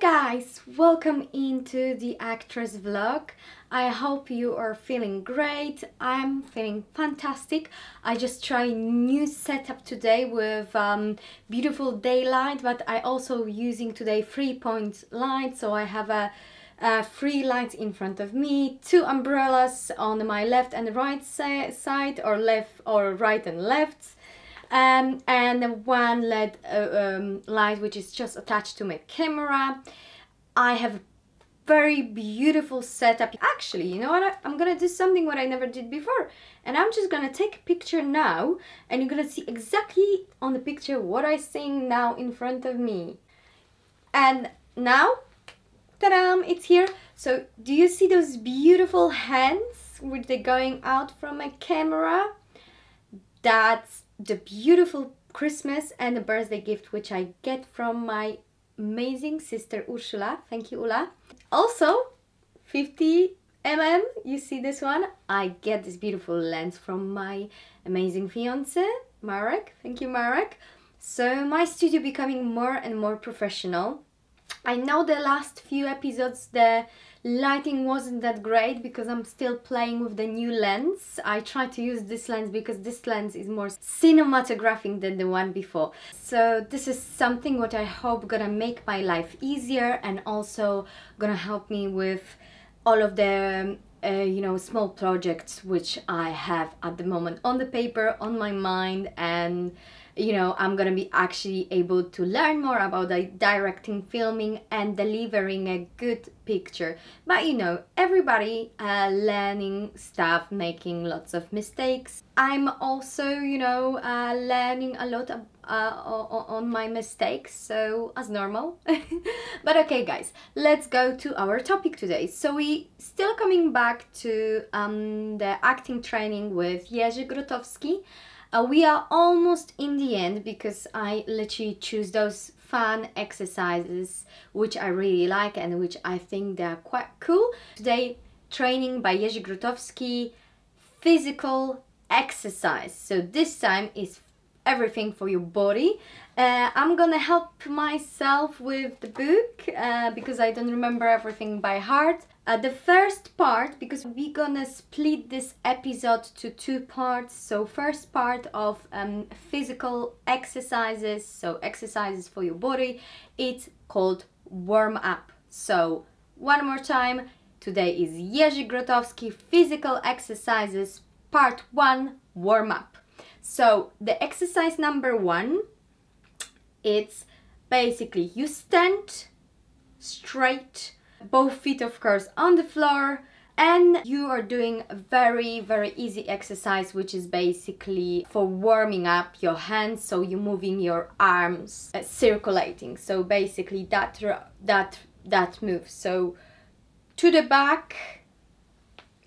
guys! Welcome into the actress vlog. I hope you are feeling great. I'm feeling fantastic. I just try new setup today with um, beautiful daylight but I also using today three point light so I have a uh, three lights in front of me, two umbrellas on my left and right side or left or right and left um, and one LED uh, um, light which is just attached to my camera. I have very beautiful setup. Actually, you know what? I'm gonna do something what I never did before. And I'm just gonna take a picture now and you're gonna see exactly on the picture what I'm seeing now in front of me. And now, ta-da, it's here. So do you see those beautiful hands which they're going out from my camera? That's the beautiful Christmas and the birthday gift which I get from my amazing sister Ursula. Thank you, Ula. Also, 50 mm, you see this one? I get this beautiful lens from my amazing fiance, Marek. Thank you, Marek. So my studio becoming more and more professional I know the last few episodes the lighting wasn't that great because I'm still playing with the new lens. I try to use this lens because this lens is more cinematographic than the one before. So this is something what I hope gonna make my life easier and also gonna help me with all of the um, uh, you know small projects which I have at the moment on the paper, on my mind and you know, I'm gonna be actually able to learn more about the directing, filming, and delivering a good picture. But you know, everybody uh, learning stuff, making lots of mistakes. I'm also, you know, uh, learning a lot of, uh, on my mistakes, so as normal. but okay, guys, let's go to our topic today. So we still coming back to um, the acting training with Jerzy Grotowski. Uh, we are almost in the end because I literally choose those fun exercises which I really like and which I think they are quite cool. Today, training by Jerzy Grotowski, physical exercise. So this time is everything for your body uh, I'm gonna help myself with the book uh, because I don't remember everything by heart. Uh, the first part, because we're gonna split this episode to two parts. So first part of um, physical exercises, so exercises for your body. It's called warm up. So one more time, today is Jerzy Grotowski, physical exercises, part one, warm up. So the exercise number one it's basically you stand straight, both feet of course on the floor, and you are doing a very very easy exercise which is basically for warming up your hands so you're moving your arms uh, circulating so basically that that that move so to the back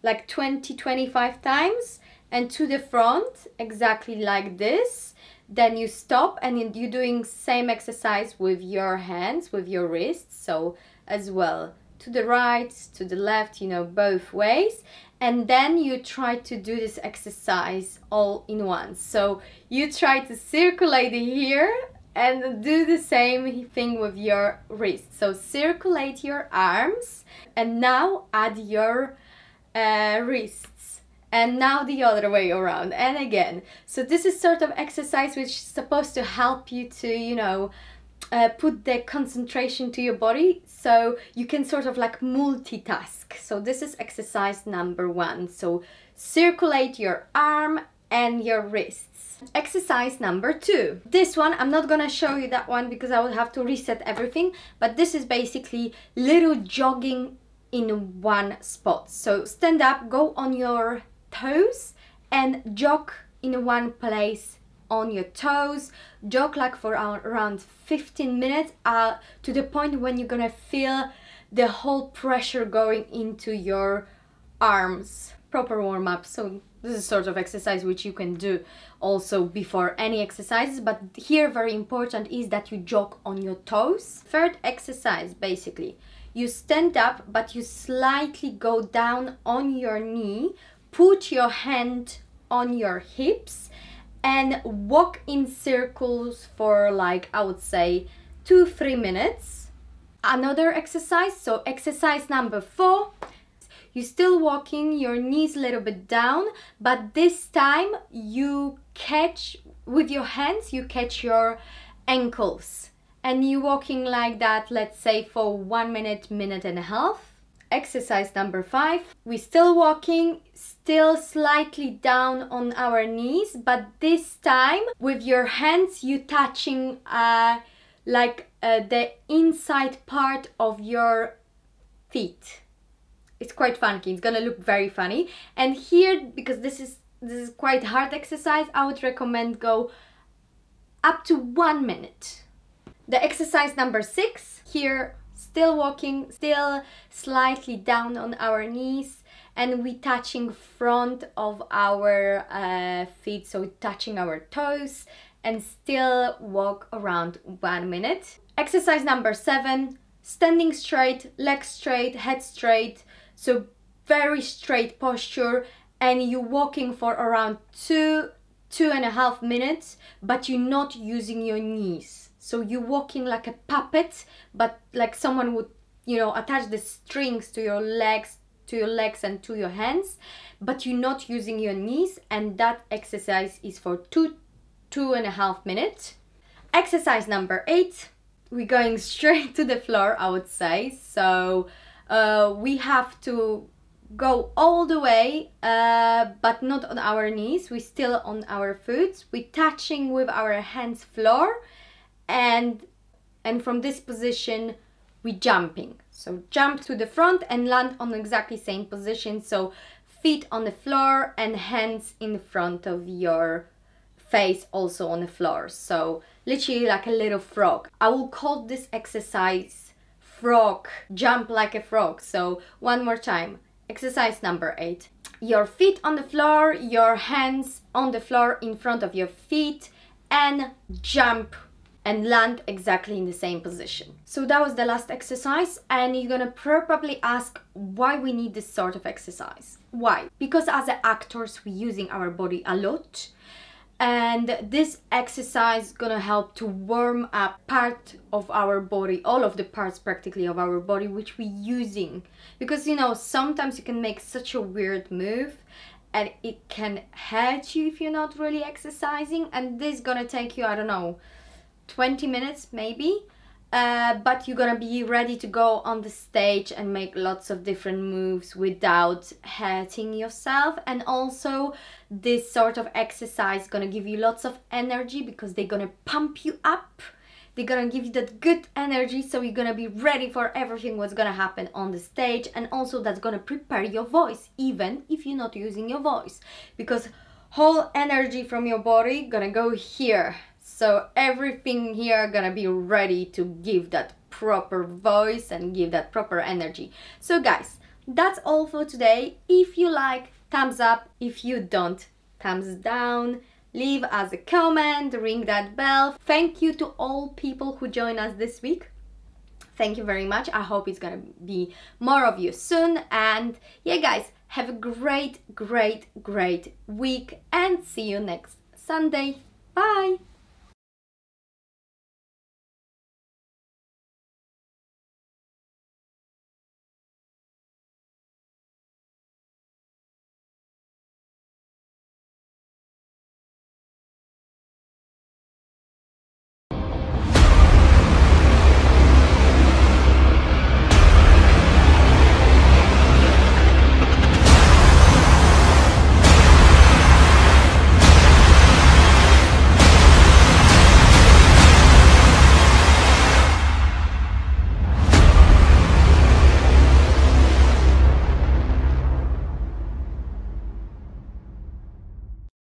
like 20 25 times and to the front exactly like this then you stop and you're doing same exercise with your hands with your wrists so as well to the right to the left you know both ways and then you try to do this exercise all in one. so you try to circulate here and do the same thing with your wrist so circulate your arms and now add your uh, wrist and now the other way around and again. So this is sort of exercise which is supposed to help you to, you know, uh, put the concentration to your body so you can sort of like multitask. So this is exercise number one. So circulate your arm and your wrists. Exercise number two. This one, I'm not gonna show you that one because I would have to reset everything, but this is basically little jogging in one spot. So stand up, go on your toes and jog in one place on your toes jog like for around 15 minutes uh, to the point when you're gonna feel the whole pressure going into your arms proper warm-up so this is sort of exercise which you can do also before any exercises but here very important is that you jog on your toes third exercise basically you stand up but you slightly go down on your knee put your hand on your hips and walk in circles for like I would say two three minutes another exercise so exercise number four you're still walking your knees a little bit down but this time you catch with your hands you catch your ankles and you're walking like that let's say for one minute minute and a half exercise number five. We're still walking, still slightly down on our knees, but this time with your hands you touching uh, like uh, the inside part of your feet. It's quite funky, it's gonna look very funny. And here, because this is this is quite hard exercise, I would recommend go up to one minute. The exercise number six, here still walking, still slightly down on our knees and we touching front of our uh, feet, so touching our toes and still walk around one minute. Exercise number seven, standing straight, legs straight, head straight, so very straight posture and you walking for around two, two and a half minutes, but you're not using your knees. So you're walking like a puppet, but like someone would, you know, attach the strings to your legs, to your legs and to your hands, but you're not using your knees. And that exercise is for two, two and a half minutes. Exercise number eight, we're going straight to the floor, I would say. So uh, we have to go all the way uh, but not on our knees we're still on our feet we're touching with our hands floor and and from this position we jumping so jump to the front and land on exactly same position so feet on the floor and hands in front of your face also on the floor so literally like a little frog i will call this exercise frog jump like a frog so one more time exercise number eight your feet on the floor your hands on the floor in front of your feet and jump and land exactly in the same position. So that was the last exercise and you're gonna probably ask why we need this sort of exercise. Why? Because as actors we're using our body a lot and this exercise is gonna help to warm up part of our body all of the parts practically of our body which we're using because you know sometimes you can make such a weird move and it can hurt you if you're not really exercising and this is gonna take you i don't know 20 minutes maybe uh, but you're gonna be ready to go on the stage and make lots of different moves without hurting yourself and also this sort of exercise gonna give you lots of energy because they're gonna pump you up they're gonna give you that good energy so you're gonna be ready for everything what's gonna happen on the stage and also that's gonna prepare your voice even if you're not using your voice because whole energy from your body gonna go here so everything here gonna be ready to give that proper voice and give that proper energy. So guys, that's all for today. If you like, thumbs up. If you don't, thumbs down leave us a comment, ring that bell. Thank you to all people who join us this week. Thank you very much. I hope it's gonna be more of you soon. And yeah, guys, have a great, great, great week and see you next Sunday. Bye.